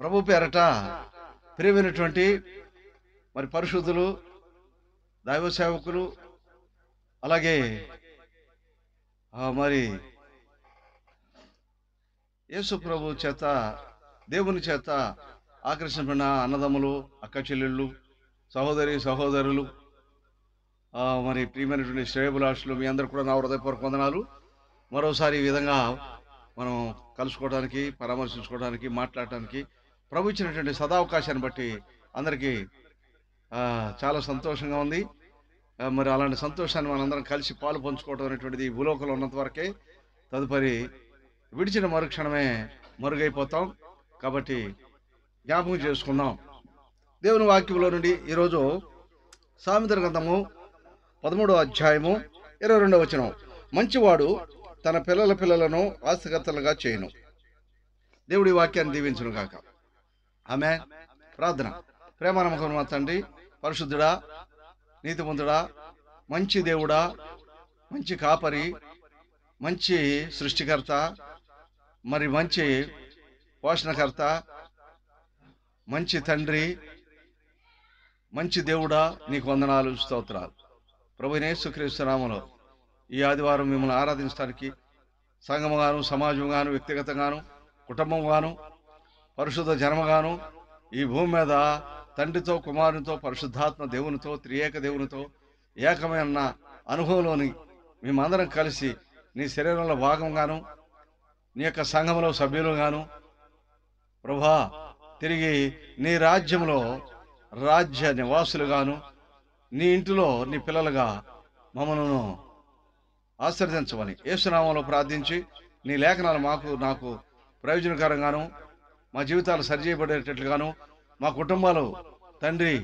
ప్రభు పేరట ప్రియమైనటువంటి మరి పరిశుద్ధులు దైవ సేవకులు అలాగే మరి యేసు ప్రభు చేత దేవుని చేత ఆకర్షించబడిన అన్నదమ్ములు అక్క చెల్లెళ్ళు సహోదరి సహోదరులు మరి ప్రియమైనటువంటి శ్రేయబులాషులు మీ అందరు కూడా నా హృదయపూర్వక వందనాలు మరోసారి ఈ విధంగా మనం కలుసుకోవడానికి పరామర్శించుకోవడానికి మాట్లాడటానికి ప్రభు ఇచ్చినటువంటి సదావకాశాన్ని బట్టి అందరికీ చాలా సంతోషంగా ఉంది మరి అలాంటి సంతోషాన్ని మనందరం కలిసి పాలు పంచుకోవడం అనేటువంటిది భూలోకంలో ఉన్నంత వరకే తదుపరి విడిచిన మరుక్షణమే మరుగైపోతాం కాబట్టి జ్ఞాపకం చేసుకుందాం దేవుని వాక్యంలో నుండి ఈరోజు సామిత్ర గ్రంథము పదమూడో అధ్యాయము ఇరవై రెండవ వచనం మంచివాడు తన పిల్లల పిల్లలను ఆస్తిగతలుగా చేయను దేవుడి వాక్యాన్ని దీవించను కాక ఆమె ప్రార్థన ప్రేమ నమ్మకం తండ్రి పరిశుద్ధుడా నీతిమంతుడా మంచి దేవుడా మంచి కాపరి మంచి సృష్టికర్త మరి మంచి పోషణకర్త మంచి తండ్రి మంచి దేవుడా నీకు వందనాలు స్తోత్రాలు ప్రభునేసుక్రీస్తునామలో ఈ ఆదివారం మిమ్మల్ని ఆరాధించడానికి సంఘముగాను గాను వ్యక్తిగతంగాను గాను పరిశుద్ధ జన్మగాను ఈ భూమి మీద తండ్రితో కుమారునితో పరిశుద్ధాత్మ దేవునితో త్రియేక దేవునితో ఏకమైన అనుభవంలోని మేమందరం కలిసి నీ శరీరంలో భాగంగాను నీ యొక్క సంఘంలో సభ్యులుగాను ప్రభా తిరిగి నీ రాజ్యంలో రాజ్య నివాసులుగాను నీ ఇంటిలో నీ పిల్లలుగా మమ్మలను ఆశ్రదించమని ఏసునామంలో ప్రార్థించి నీ లేఖనాలు మాకు నాకు ప్రయోజనకరంగాను మా జీవితాలు సరిచేయబడేటట్లుగాను మా కుటుంబాలు తండ్రి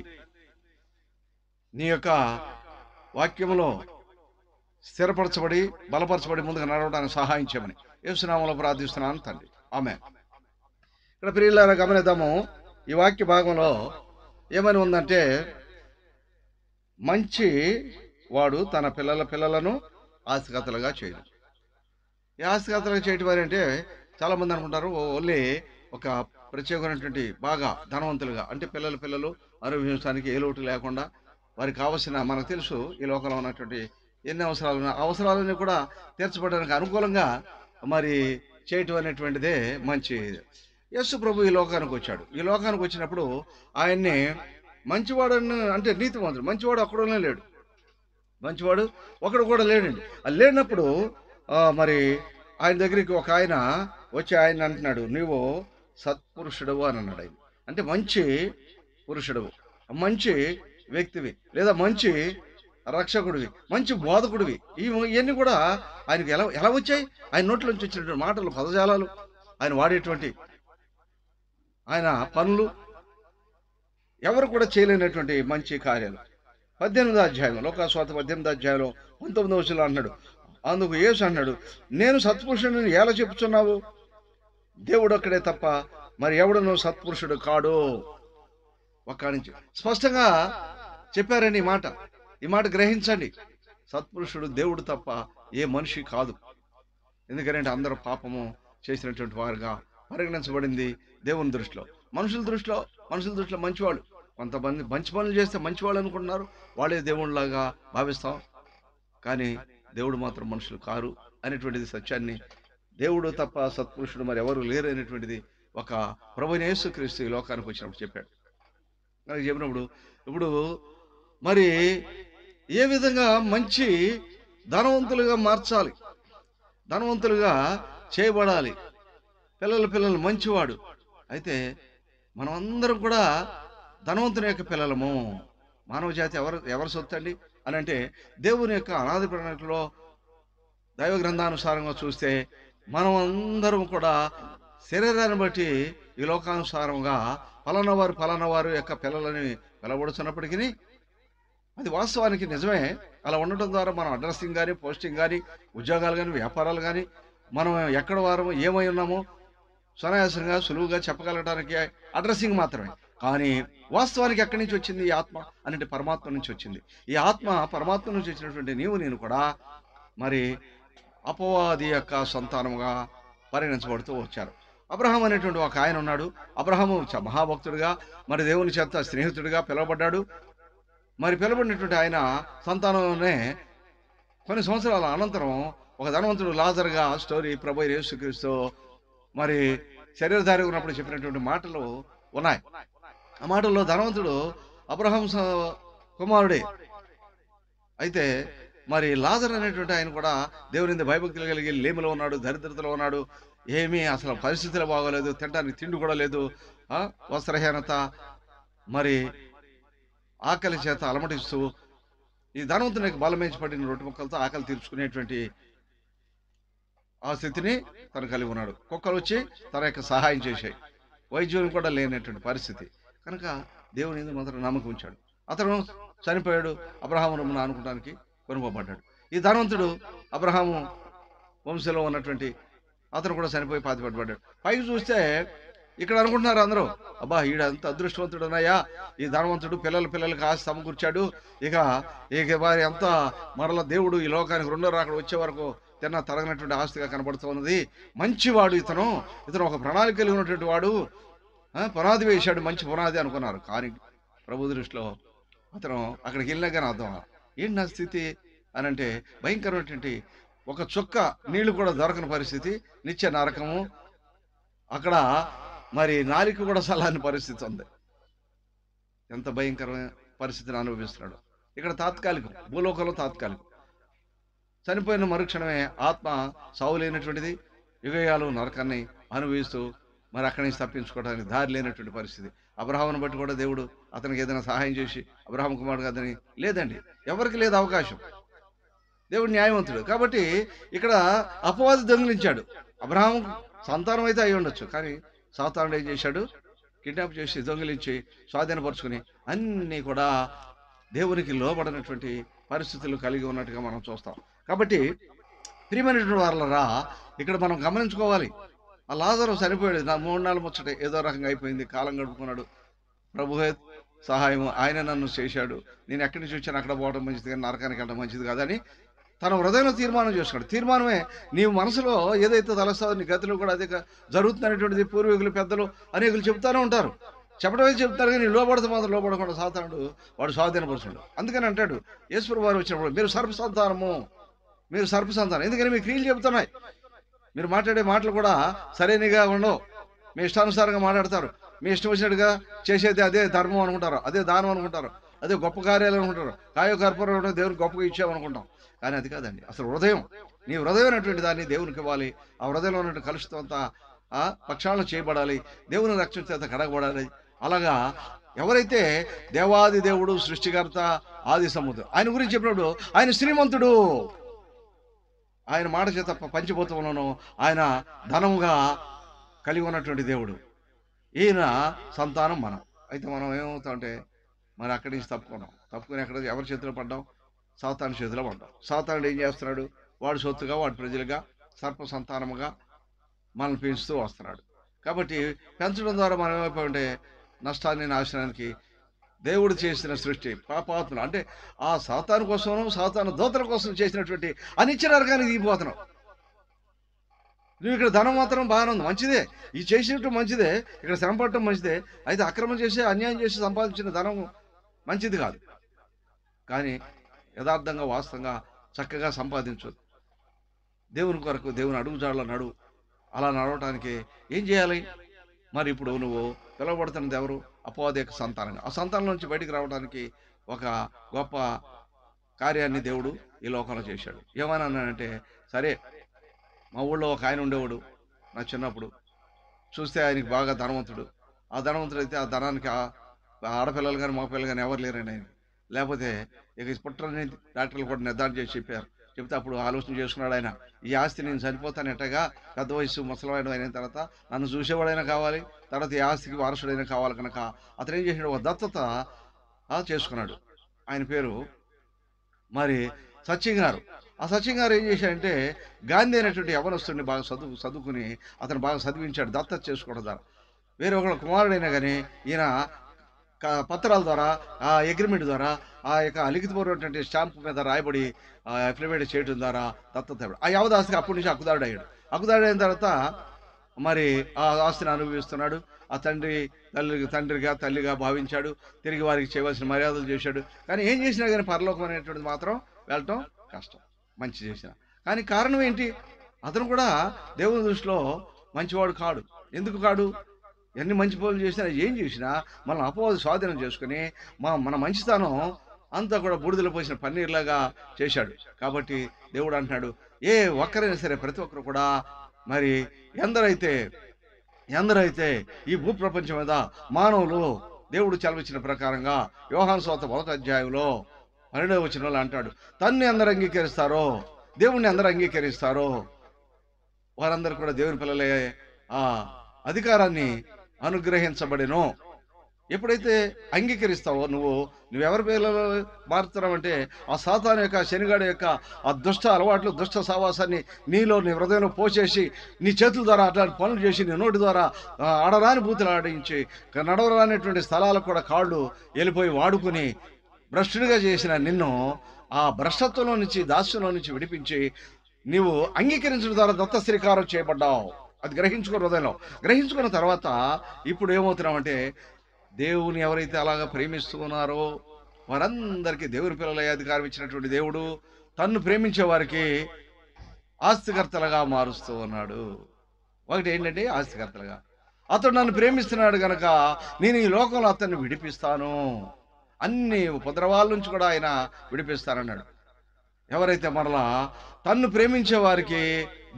నీ యొక్క వాక్యంలో స్థిరపరచబడి బలపరచబడి ముందుకు నడవడానికి సహాయం చేయమని యేసునామంలో ప్రార్థిస్తున్నాను తండ్రి ఆమె ఇక్కడ ప్రియులారా గమనిద్దాము ఈ వాక్య భాగంలో ఏమని ఉందంటే మంచి వాడు తన పిల్లల పిల్లలను ఆస్తికతలుగా చేయడం ఈ ఆస్తికతలుగా చేయటం వారంటే చాలామంది అనుకుంటారు ఓన్లీ ఒక ప్రత్యేకమైనటువంటి బాగా ధనవంతులుగా అంటే పిల్లల పిల్లలు అనుభవించడానికి ఏ లోటు లేకుండా వారికి కావలసిన మనకు తెలుసు ఈ లోకంలో ఉన్నటువంటి ఎన్ని అవసరాలు ఉన్న అవసరాలని కూడా తీర్చబడడానికి అనుకూలంగా మరి చేయటం అనేటువంటిదే మంచి యశు ప్రభు ఈ లోకానికి వచ్చాడు ఈ లోకానికి వచ్చినప్పుడు ఆయన్ని మంచివాడు అంటే నీతివంతుడు మంచివాడు ఒక్కడనే లేడు మంచివాడు ఒకడు కూడా లేడండి అది లేనప్పుడు మరి ఆయన దగ్గరికి ఒక ఆయన వచ్చి ఆయన అంటున్నాడు నువ్వు సత్పురుషుడవు అని అన్నాడు ఆయన అంటే మంచి పురుషుడవు మంచి వ్యక్తివి లేదా మంచి రక్షకుడివి మంచి బోధకుడివి ఇవన్నీ కూడా ఆయనకు ఎలా ఎలా వచ్చాయి ఆయన నోట్ల నుంచి వచ్చినటువంటి మాటలు పదజాలాలు ఆయన వాడేటువంటి ఆయన పనులు ఎవరు కూడా చేయలేనటువంటి మంచి కార్యాలు పద్దెనిమిదో అధ్యాయం లోకాస్వాత పద్దెనిమిది అధ్యాయంలో పంతొమ్మిదో వచ్చిన అన్నాడు అందుకు ఏసు అన్నాడు నేను సత్పురుషుడిని ఎలా చెప్తున్నావు దేవుడు ఒక్కడే తప్ప మరి ఎవడను సత్పురుషుడు కాడు ఒక్క నుంచి స్పష్టంగా చెప్పారని ఈ మాట ఈ మాట గ్రహించండి సత్పురుషుడు దేవుడు తప్ప ఏ మనిషి కాదు ఎందుకంటే అందరూ పాపము చేసినటువంటి వారుగా పరిగణించబడింది దేవుని దృష్టిలో మనుషుల దృష్టిలో మనుషుల దృష్టిలో మంచివాళ్ళు కొంతమంది మంచి పనులు చేస్తే మంచివాళ్ళు అనుకుంటున్నారు వాళ్ళే దేవుళ్ళలాగా భావిస్తాం కానీ దేవుడు మాత్రం మనుషులు కారు అనేటువంటిది సత్యాన్ని దేవుడు తప్ప సత్పురుషుడు మరి ఎవరు లేరనేటువంటిది ఒక ప్రభునేసు క్రీస్తు ఈ లోకానికి వచ్చినప్పుడు చెప్పాడు నాకు చెప్పినప్పుడు ఇప్పుడు మరి ఏ విధంగా మంచి ధనవంతులుగా మార్చాలి ధనవంతులుగా చేయబడాలి పిల్లల పిల్లలు మంచివాడు అయితే మనం అందరం కూడా ధనవంతుని యొక్క పిల్లలము మానవ జాతి ఎవరు ఎవరు సొత్తండి అని అంటే దేవుని యొక్క అనాది ప్రణాళికలో దైవ గ్రంథానుసారంగా చూస్తే మనం అందరం కూడా శరీరాన్ని బట్టి ఈ లోకానుసారంగా పలానవారు పలానవారు యొక్క పిల్లలని వెలబడుచున్నప్పటికీ అది వాస్తవానికి నిజమే అలా ఉండటం ద్వారా మనం అడ్రస్సింగ్ కానీ పోస్టింగ్ కానీ ఉద్యోగాలు కానీ వ్యాపారాలు కానీ మనం ఎక్కడ వారము ఏమై ఉన్నామో సునాయాసంగా సులువుగా చెప్పగలగడానికి అడ్రస్సింగ్ మాత్రమే కానీ వాస్తవానికి ఎక్కడి నుంచి వచ్చింది ఈ ఆత్మ అనేది పరమాత్మ నుంచి వచ్చింది ఈ ఆత్మ పరమాత్మ నుంచి వచ్చినటువంటి నీవు నేను కూడా మరి అపవాది యొక్క సంతానముగా పరిగణించబడుతూ వచ్చారు అబ్రహం అనేటువంటి ఒక ఆయన ఉన్నాడు అబ్రహము మహాభక్తుడిగా మరి దేవుని చేత స్నేహితుడిగా పిలువబడ్డాడు మరి పిలువబడినటువంటి ఆయన సంతానంలోనే కొన్ని సంవత్సరాల అనంతరం ఒక ధనవంతుడు లాజర్గా స్టోరీ ప్రభు యేసుక్రీస్తు మరి శరీరధారి ఉన్నప్పుడు చెప్పినటువంటి మాటలు ఉన్నాయి ఆ మాటల్లో ధనవంతుడు అబ్రహం కుమారుడే అయితే మరి లాజర్ అనేటువంటి ఆయన కూడా దేవుని భయభక్తులు కలిగి లేమిలో ఉన్నాడు దరిద్రతలో ఉన్నాడు ఏమీ అసలు పరిస్థితులు బాగోలేదు తినడానికి తిండి కూడా లేదు వస్త్రహీనత మరి ఆకలి చేత అలమటిస్తూ ఈ ధనవంతునికి బలమేంచి పడిన రొట్టె ముక్కలతో ఆకలి తీర్చుకునేటువంటి ఆ స్థితిని తను కలిగి ఉన్నాడు కుక్కలు వచ్చి తన యొక్క సహాయం చేశాయి వైద్యుని కూడా లేనటువంటి పరిస్థితి కనుక దేవుని మాత్రం నమ్మకం ఉంచాడు అతను చనిపోయాడు అబ్రహాం రమ్మను అనుకోవడానికి కొనుక్కోబడ్డాడు ఈ ధనవంతుడు అబ్రహాము వంశంలో ఉన్నటువంటి అతను కూడా చనిపోయి పాతిపడబడ్డాడు పైకి చూస్తే ఇక్కడ అనుకుంటున్నారు అందరూ అబ్బా ఈడ అంత అదృష్టవంతుడు అన్నయ్యా ఈ ధనవంతుడు పిల్లల పిల్లలకి ఆశ సమకూర్చాడు ఇక ఇక వారి అంతా మరల దేవుడు ఈ లోకానికి రెండో రాకడ వచ్చే వరకు తిన్న తరగనటువంటి ఆస్తిగా కనబడుతున్నది మంచివాడు ఇతను ఇతను ఒక ప్రణాళిక కలిగి ఉన్నటువంటి వాడు పునాది వేశాడు మంచి పునాది అనుకున్నారు కానీ ప్రభు దృష్టిలో అతను అక్కడికి వెళ్ళినా కానీ అర్థం ఏంటి నా స్థితి అని అంటే భయంకరమైనటువంటి ఒక చుక్క నీళ్లు కూడా దొరకని పరిస్థితి నిత్య నరకము అక్కడ మరి నాలిక కూడా సలాని పరిస్థితి ఉంది ఎంత భయంకరమైన పరిస్థితిని అనుభవిస్తున్నాడు ఇక్కడ తాత్కాలికం భూలోకంలో తాత్కాలికం చనిపోయిన మరుక్షణమే ఆత్మ సావు లేనటువంటిది యుగయాలు నరకాన్ని అనుభవిస్తూ మరి అక్కడి నుంచి తప్పించుకోవడానికి దారి లేనటువంటి పరిస్థితి అబ్రహామును బట్టి కూడా దేవుడు అతనికి ఏదైనా సహాయం చేసి అబ్రహాం కుమారుడు అతని లేదండి ఎవరికి లేదు అవకాశం దేవుడు న్యాయవంతుడు కాబట్టి ఇక్కడ అపవాది దొంగిలించాడు అబ్రహాం సంతానం అయితే అయి ఉండొచ్చు కానీ సాతానుడు ఏం చేశాడు కిడ్నాప్ చేసి దొంగిలించి స్వాధీనపరుచుకుని అన్నీ కూడా దేవునికి లోబడినటువంటి పరిస్థితులు కలిగి ఉన్నట్టుగా మనం చూస్తాం కాబట్టి ప్రియమైనటువంటి వాళ్ళరా ఇక్కడ మనం గమనించుకోవాలి లాజరు చనిపోయాడు నా మూడు నాలుగు ముచ్చట ఏదో రకంగా అయిపోయింది కాలం గడుపుకున్నాడు ప్రభువే సహాయం ఆయన నన్ను చేశాడు నేను ఎక్కడి నుంచి వచ్చాను అక్కడ పోవడం మంచిది కానీ నరకానికి వెళ్ళడం మంచిది కాదని తన హృదయంలో తీర్మానం చేసుకున్నాడు తీర్మానమే నీ మనసులో ఏదైతే తలస్తావో నీ గతిలో కూడా అదే జరుగుతున్నటువంటిది పూర్వీకులు పెద్దలు అనేకులు చెబుతూనే ఉంటారు చెప్పడమే చెప్తారు కానీ లోపడితే మాత్రం లోపడకుండా సాతానుడు వాడు స్వాధీనపరుచుడు అందుకని అంటాడు ఈశ్వర వారు వచ్చినప్పుడు మీరు సర్పసంతానము మీరు సర్పసంతానం ఎందుకని మీ క్రియలు చెబుతున్నాయి మీరు మాట్లాడే మాటలు కూడా సరైనగా ఉండవు మీ ఇష్టానుసారంగా మాట్లాడతారు మీ ఇష్టం వచ్చినట్టుగా చేసేది అదే ధర్మం అనుకుంటారు అదే దానం అనుకుంటారు అదే గొప్ప కార్యాలు అనుకుంటారు కాయో కర్పూరం దేవుని గొప్పగా ఇచ్చామనుకుంటాం కానీ అది కాదండి అసలు హృదయం నీ హృదయం అనేటువంటి దాన్ని దేవునికి ఇవ్వాలి ఆ హృదయంలో ఉన్నట్టు కలుషితం అంతా పక్షాలను చేయబడాలి దేవుని రక్షణ చేత కడగబడాలి అలాగా ఎవరైతే దేవాది దేవుడు సృష్టికర్త ఆది సముద్రం ఆయన గురించి చెప్పినప్పుడు ఆయన శ్రీమంతుడు ఆయన మాట చేత పంచిపోతూ ఉన్నాను ఆయన ధనముగా కలిగి ఉన్నటువంటి దేవుడు ఈయన సంతానం మనం అయితే మనం ఏమవుతామంటే మరి అక్కడి నుంచి తప్పుకున్నాం తప్పుకుని అక్కడ ఎవరి చేతిలో పడ్డాం సాతాను చేతిలో పడ్డాం సాతానుడు ఏం చేస్తున్నాడు వాడు సొత్తుగా వాడు ప్రజలుగా సర్ప సంతానముగా మనల్ని పెంచుతూ వస్తున్నాడు కాబట్టి పెంచడం ద్వారా మనం ఏమైపోయి ఉంటే నష్టాన్ని నాశనానికి దేవుడు చేసిన సృష్టి పాపాత్మలు అంటే ఆ సాతాను కోసం సాతాను దోతల కోసం చేసినటువంటి అనిచ్చిన వర్గానికి దిగిపోతున్నావు నువ్వు ఇక్కడ ధనం మాత్రం బాగానే ఉంది మంచిదే ఇది చేసినట్టు మంచిదే ఇక్కడ శ్రమ పడటం మంచిదే అయితే అక్రమం చేసి అన్యాయం చేసి సంపాదించిన ధనం మంచిది కాదు కానీ యథార్థంగా వాస్తవంగా చక్కగా సంపాదించు దేవుని కొరకు దేవుని అడుగుజాడలో నడు అలా నడవటానికి ఏం చేయాలి మరి ఇప్పుడు నువ్వు పిలవబడుతున్నది ఎవరు అపోవాది యొక్క సంతానంగా ఆ సంతానం నుంచి బయటికి రావడానికి ఒక గొప్ప కార్యాన్ని దేవుడు ఈ లోకంలో చేశాడు ఏమని అన్నానంటే సరే మా ఊళ్ళో ఒక ఆయన ఉండేవాడు నా చిన్నప్పుడు చూస్తే ఆయనకి బాగా ధనవంతుడు ఆ ధనవంతుడు అయితే ఆ ధనానికి ఆడపిల్లలు కానీ మా పిల్లలు కానీ ఎవరు లేరని ఆయన లేకపోతే ఇక పుట్టని డాక్టర్లు కూడా నిర్ధారణ చేసి చెప్పారు చెప్తే అప్పుడు ఆలోచన చేసుకున్నాడు ఆయన ఈ ఆస్తి నేను చనిపోతాను ఎట్టగా పెద్ద వయసు ముసలవాడు అయిన తర్వాత నన్ను చూసేవాడైనా కావాలి తర్వాత ఏ ఆస్తికి వారసుడైనా కావాలి కనుక అతను ఏం చేసినాడు ఒక దత్తత చేసుకున్నాడు ఆయన పేరు మరి సచిన్ గారు ఆ సచిన్ గారు ఏం చేశాడంటే గాంధీ అనేటువంటి యవనస్తుడిని బాగా చదువు చదువుకుని అతను బాగా చదివించాడు దత్తత చేసుకోవడం ద్వారా వేరే ఒకళ్ళ కుమారుడైనా కానీ ఈయన పత్రాల ద్వారా ఆ అగ్రిమెంట్ ద్వారా ఆ యొక్క లిఖితపూర్వటువంటి స్టాంప్ మీద రాయబడి అఫిడవిట్ చేయడం ద్వారా దత్తత ఆ యావదాస్తికి అప్పటి నుంచి అక్కుదాడు అయ్యాడు హక్కుదారుడు అయిన తర్వాత మరి ఆ ఆస్తిని అనుభవిస్తున్నాడు ఆ తండ్రి తల్లి తండ్రిగా తల్లిగా భావించాడు తిరిగి వారికి చేయవలసిన మర్యాదలు చేశాడు కానీ ఏం చేసినా కానీ పరలోకం అనేటువంటిది మాత్రం వెళ్ళటం కష్టం మంచి చేసిన కానీ కారణం ఏంటి అతను కూడా దేవుని దృష్టిలో మంచివాడు కాడు ఎందుకు కాడు ఎన్ని మంచి పనులు చేసినా ఏం చేసినా మన అపవాదు స్వాధీనం చేసుకుని మా మన మంచితనం అంతా కూడా బూడిదలో పోసిన పన్నీర్లాగా చేశాడు కాబట్టి దేవుడు అంటున్నాడు ఏ ఒక్కరైనా సరే ప్రతి ఒక్కరు కూడా మరి ఎందరైతే ఎందరైతే ఈ భూ ప్రపంచం మీద మానవులు దేవుడు చలవిచ్చిన ప్రకారంగా యోహాన్ సోత మొదటి అధ్యాయంలో పన్నెండవ వచ్చిన వాళ్ళు అంటాడు తన్ని అందరు అంగీకరిస్తారో దేవుణ్ణి అందరు అంగీకరిస్తారో వారందరూ కూడా దేవుని పిల్లలే ఆ అధికారాన్ని అనుగ్రహించబడినో ఎప్పుడైతే అంగీకరిస్తావో నువ్వు నువ్వెవరి మారుతున్నావు మారుతున్నావంటే ఆ సాతాన్ యొక్క శనిగాడి యొక్క ఆ దుష్ట అలవాట్లు దుష్ట సావాసాన్ని నీలో నీ హృదయంలో పోసేసి నీ చేతుల ద్వారా అట్లాంటి పనులు చేసి నీ నోటి ద్వారా ఆడరాని బూతులు ఆడించి నడవరానేటువంటి స్థలాలకు కూడా కాళ్ళు వెళ్ళిపోయి వాడుకుని భ్రష్టుడిగా చేసిన నిన్ను ఆ భ్రష్టత్వంలో నుంచి దాస్యంలో నుంచి విడిపించి నీవు అంగీకరించడం ద్వారా దత్త శ్రీకారం చేయబడ్డావు అది గ్రహించుకున్న హృదయంలో గ్రహించుకున్న తర్వాత ఇప్పుడు అంటే దేవుని ఎవరైతే అలాగా ప్రేమిస్తూ ఉన్నారో వారందరికీ దేవుని పిల్లల అధికారం ఇచ్చినటువంటి దేవుడు తన్ను ప్రేమించే వారికి ఆస్తికర్తలుగా మారుస్తూ ఉన్నాడు ఒకటి ఏంటంటే ఆస్తికర్తలుగా అతడు నన్ను ప్రేమిస్తున్నాడు గనక నేను ఈ లోకంలో అతన్ని విడిపిస్తాను అన్ని ఉపద్రవాల నుంచి కూడా ఆయన విడిపిస్తానన్నాడు ఎవరైతే మరలా తన్ను ప్రేమించే వారికి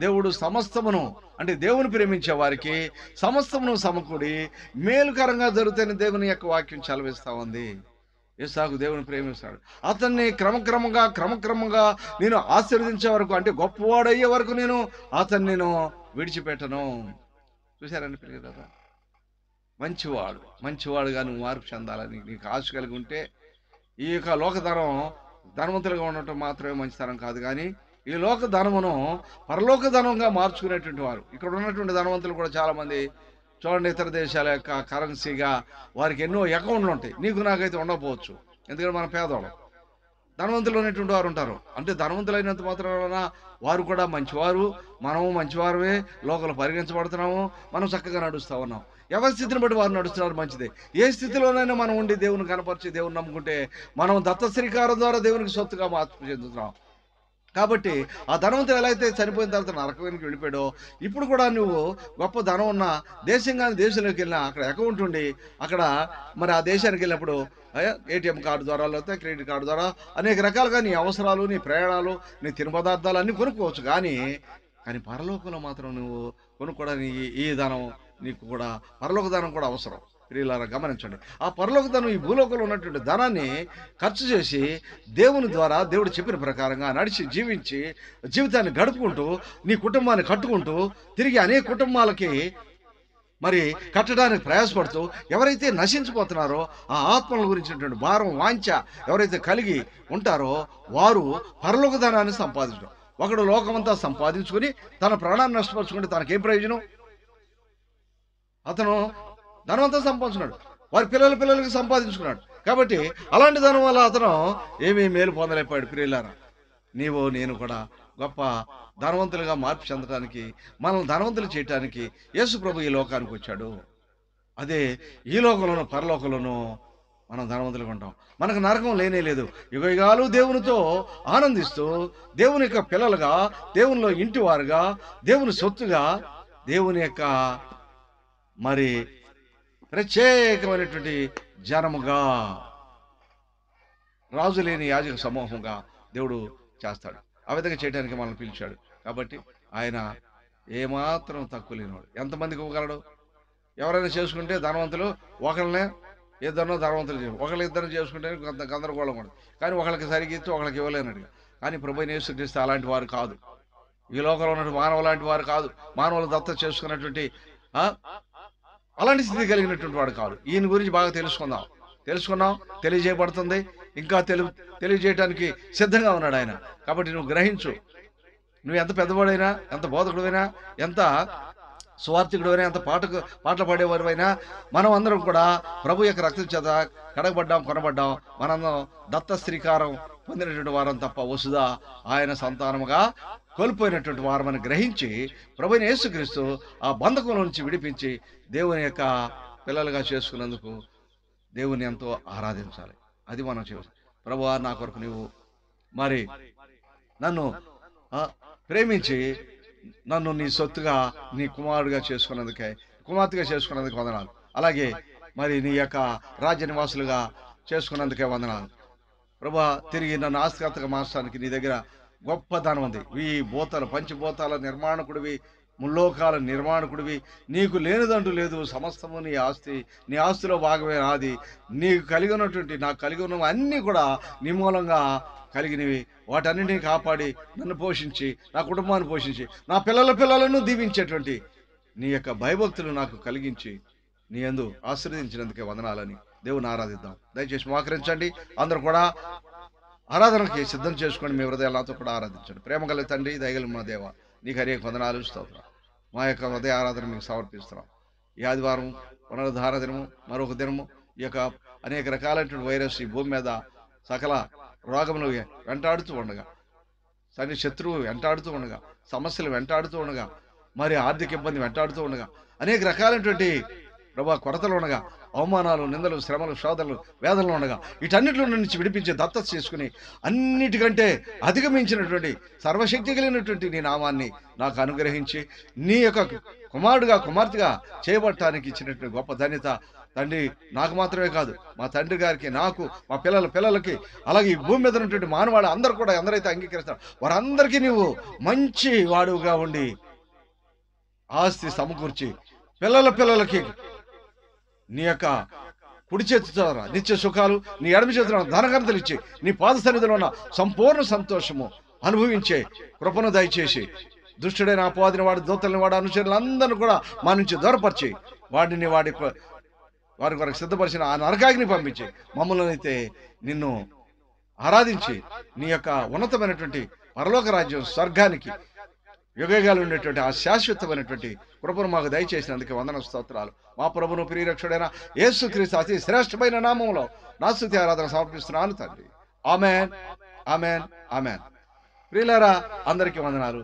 దేవుడు సమస్తమును అంటే దేవుని ప్రేమించే వారికి సమస్తమును సమకూడి మేలుకరంగా జరుగుతున్న దేవుని యొక్క వాక్యం చలవిస్తూ ఉంది సాగు దేవుని ప్రేమిస్తాడు అతన్ని క్రమక్రమంగా క్రమక్రమంగా నేను ఆశీర్వదించే వరకు అంటే గొప్పవాడయ్యే వరకు నేను అతన్ని నేను విడిచిపెట్టను చూశారండి పిల్లలు మంచివాడు మంచివాడుగా నువ్వు మార్పు చెందాలని నీకు ఆశ కలిగి ఉంటే ఈ యొక్క లోకధనం ధనవంతులుగా ఉండటం మాత్రమే తరం కాదు కానీ ఈ లోక ధనమును పరలోక ధనంగా మార్చుకునేటువంటి వారు ఇక్కడ ఉన్నటువంటి ధనవంతులు కూడా చాలామంది చూడండి ఇతర దేశాల యొక్క కరెన్సీగా వారికి ఎన్నో అకౌంట్లు ఉంటాయి నీకు నాకైతే ఉండకపోవచ్చు ఎందుకంటే మనం పేదవాళ్ళం ధనవంతులు ఉన్నటువంటి వారు ఉంటారు అంటే ధనవంతులు అయినంత మాత్రాన వారు కూడా మంచివారు మనము మంచివారమే లోకలు పరిగణించబడుతున్నాము మనం చక్కగా నడుస్తూ ఉన్నాం ఎవరి స్థితిని బట్టి వారు నడుస్తున్నారు మంచిదే ఏ స్థితిలోనైనా మనం ఉండి దేవుని కనపరిచి దేవుని నమ్ముకుంటే మనం దత్తశ్రీకారం ద్వారా దేవునికి సొత్తుగా మార్పు చెందుతున్నాం కాబట్టి ఆ ధనవంతుడు ఎలా అయితే చనిపోయిన తర్వాత నరకానికి వెళ్ళిపోయాడో ఇప్పుడు కూడా నువ్వు గొప్ప ధనం ఉన్న దేశం కానీ దేశంలోకి వెళ్ళినా అక్కడ అకౌంట్ ఉండి అక్కడ మరి ఆ దేశానికి వెళ్ళినప్పుడు ఏటీఎం కార్డు ద్వారా లేకపోతే క్రెడిట్ కార్డు ద్వారా అనేక రకాలుగా నీ అవసరాలు నీ ప్రయాణాలు నీ తిన పదార్థాలు అన్నీ కొనుక్కోవచ్చు కానీ కానీ పరలోకంలో మాత్రం నువ్వు కొనుక్కోవడానికి ఈ ధనం నీకు కూడా పరలోక ధనం కూడా అవసరం ప్రియులారా గమనించండి ఆ పరలోక ధనం ఈ భూలోకంలో ఉన్నటువంటి ధనాన్ని ఖర్చు చేసి దేవుని ద్వారా దేవుడు చెప్పిన ప్రకారంగా నడిచి జీవించి జీవితాన్ని గడుపుకుంటూ నీ కుటుంబాన్ని కట్టుకుంటూ తిరిగి అనేక కుటుంబాలకి మరి కట్టడానికి ప్రయాసపడుతూ ఎవరైతే నశించిపోతున్నారో ఆ ఆత్మల గురించినటువంటి భారం వాంఛ ఎవరైతే కలిగి ఉంటారో వారు పరలోక ధనాన్ని సంపాదించడం ఒకడు లోకమంతా సంపాదించుకుని తన ప్రాణాన్ని నష్టపరుచుకుంటే తనకేం ప్రయోజనం అతను ధనవంతం సంపాదించున్నాడు వారి పిల్లల పిల్లలకి సంపాదించుకున్నాడు కాబట్టి అలాంటి ధనం వల్ల అతను ఏమీ మేలు పొందలేకపోయాడు ప్రియులారా నీవు నేను కూడా గొప్ప ధనవంతులుగా మార్పు చెందడానికి మనల్ని ధనవంతులు చేయటానికి యేసు ప్రభు ఈ లోకానికి వచ్చాడు అదే ఈ లోకంలోనూ పరలోకంలోనూ మనం ధనవంతులుగా ఉంటాం మనకు నరకం లేనే లేదు యుగయుగాలు దేవునితో ఆనందిస్తూ దేవుని యొక్క పిల్లలుగా దేవునిలో ఇంటివారుగా దేవుని సొత్తుగా దేవుని యొక్క మరి ప్రత్యేకమైనటువంటి జనముగా రాజు లేని యాజక సమూహంగా దేవుడు చేస్తాడు ఆ విధంగా చేయడానికి మనల్ని పిలిచాడు కాబట్టి ఆయన ఏమాత్రం తక్కువ లేనివాడు ఎంతమందికి ఇవ్వగలడు ఎవరైనా చేసుకుంటే ధనవంతులు ఒకరినే ఇద్దరినో ధనవంతులు చేయాలి ఒకరి ఇద్దరు చేసుకుంటే కొంత గందరగోళం ఉండదు కానీ ఒకళ్ళకి సరిగ్గా ఇచ్చి ఒకళ్ళకి ఇవ్వలేనట్టుగా కానీ ప్రభు నేసుక్రీస్తు అలాంటి వారు కాదు ఈ లోకంలో ఉన్నటువంటి మానవులాంటి వారు కాదు మానవులు దత్త చేసుకున్నటువంటి అలాంటి స్థితి కలిగినటువంటి వాడు కాదు ఈయన గురించి బాగా తెలుసుకుందాం తెలుసుకున్నాం తెలియజేయబడుతుంది ఇంకా తెలు తెలియజేయడానికి సిద్ధంగా ఉన్నాడు ఆయన కాబట్టి నువ్వు గ్రహించు నువ్వు ఎంత పెద్దవాడైనా ఎంత బోధకుడైనా ఎంత అయినా ఎంత పాటకు పాటలు అయినా మనం అందరం కూడా ప్రభు యొక్క రక్త చేత కడగబడ్డాం కొనబడ్డాం మనందరం దత్త శ్రీకారం పొందినటువంటి వారం తప్ప వసుదా ఆయన సంతానముగా కోల్పోయినటువంటి వారమని గ్రహించి ప్రభుని యేసుక్రీస్తు ఆ బంధకం నుంచి విడిపించి దేవుని యొక్క పిల్లలుగా చేసుకున్నందుకు దేవుని ఎంతో ఆరాధించాలి అది మనం చేయాలి ప్రభు నా కొరకు నీవు మరి నన్ను ప్రేమించి నన్ను నీ సొత్తుగా నీ కుమారుడిగా చేసుకున్నందుకే కుమార్తెగా చేసుకున్నందుకు వందనాలు అలాగే మరి నీ యొక్క రాజ్య నివాసులుగా చేసుకున్నందుకే వందనాలు ప్రభా తిరిగి నన్ను ఆస్తికర్తగా మార్చడానికి నీ దగ్గర గొప్ప ధనం ఉంది ఈ భూతాలు పంచిభూతాల నిర్మాణకుడివి ముల్లోకాల నిర్మాణకుడివి నీకు లేనిదంటూ లేదు సమస్తము నీ ఆస్తి నీ ఆస్తిలో భాగమే నాది నీకు కలిగి ఉన్నటువంటి నాకు కలిగి ఉన్నవి అన్నీ కూడా నీ మూలంగా కలిగినవి వాటన్నింటినీ కాపాడి నన్ను పోషించి నా కుటుంబాన్ని పోషించి నా పిల్లల పిల్లలను దీవించేటువంటి నీ యొక్క భయభక్తులు నాకు కలిగించి నీ అందు ఆశీర్వదించినందుకే వందనాలని దేవుని ఆరాధిద్దాం దయచేసి మోకరించండి అందరూ కూడా ఆరాధనకి సిద్ధం చేసుకొని మీ హృదయాలతో కూడా ఆరాధించండి ప్రేమ కలిగి తండ్రి దయగలి మా దేవ నీకు అనేక వందనాలు స్తోత్రం మా యొక్క హృదయ ఆరాధన మీకు సమర్పిస్తున్నాం ఈ ఆదివారం పునరుద్ధార దినము మరొక దినము ఈ యొక్క అనేక రకాలైనటువంటి వైరస్ ఈ భూమి మీద సకల రోగములు వెంటాడుతూ ఉండగా సరి శత్రువు వెంటాడుతూ ఉండగా సమస్యలు వెంటాడుతూ ఉండగా మరి ఆర్థిక ఇబ్బంది వెంటాడుతూ ఉండగా అనేక రకాలైనటువంటి ప్రభా కొరతలు ఉండగా అవమానాలు నిందలు శ్రమలు శోధనలు వేదనలు ఉండగా వీటన్నిటిలో నుంచి విడిపించి దత్తత చేసుకుని అన్నిటికంటే అధిగమించినటువంటి సర్వశక్తి కలిగినటువంటి నీ నామాన్ని నాకు అనుగ్రహించి నీ యొక్క కుమారుడుగా కుమార్తెగా చేపట్టడానికి ఇచ్చినటువంటి గొప్ప ధన్యత తండ్రి నాకు మాత్రమే కాదు మా తండ్రి గారికి నాకు మా పిల్లల పిల్లలకి అలాగే ఈ భూమి మీద ఉన్నటువంటి మానవాడు అందరు కూడా ఎందరైతే అంగీకరిస్తారు వారందరికీ నీవు మంచి వాడుగా ఉండి ఆస్తి సమకూర్చి పిల్లల పిల్లలకి నీ యొక్క కుడి ద్వారా నిత్య సుఖాలు నీ ఎడమ చేతిలో ధనకర్తలు ఇచ్చి నీ పాద సన్నిధిలో ఉన్న సంపూర్ణ సంతోషము అనుభవించే కృపను దయచేసి దుష్టుడైన అపవాదిని వాడి దోతల్ని వాడి అనుచరులందరినీ కూడా మా నుంచి దూరపరిచి వాడిని వాడి వారి కొరకు సిద్ధపరిచిన ఆ నరకాగ్ని పంపించి మమ్మల్ని అయితే నిన్ను ఆరాధించి నీ యొక్క ఉన్నతమైనటువంటి పరలోక రాజ్యం స్వర్గానికి యుగయుగాలు ఉండేటువంటి ఆ శాశ్వతమైనటువంటి ప్రభును మాకు దయచేసినందుకు వందన స్తోత్రాలు మా ప్రభును ప్రియరక్షుడైన యేసుక్రీస్తు అతి శ్రేష్టమైన నామంలో నా స్థుతి ఆరాధన సమర్పిస్తున్నాను తండ్రి ఆమెన్ ఆమెన్ ఆమెన్ ప్రియులారా అందరికీ వందనాలు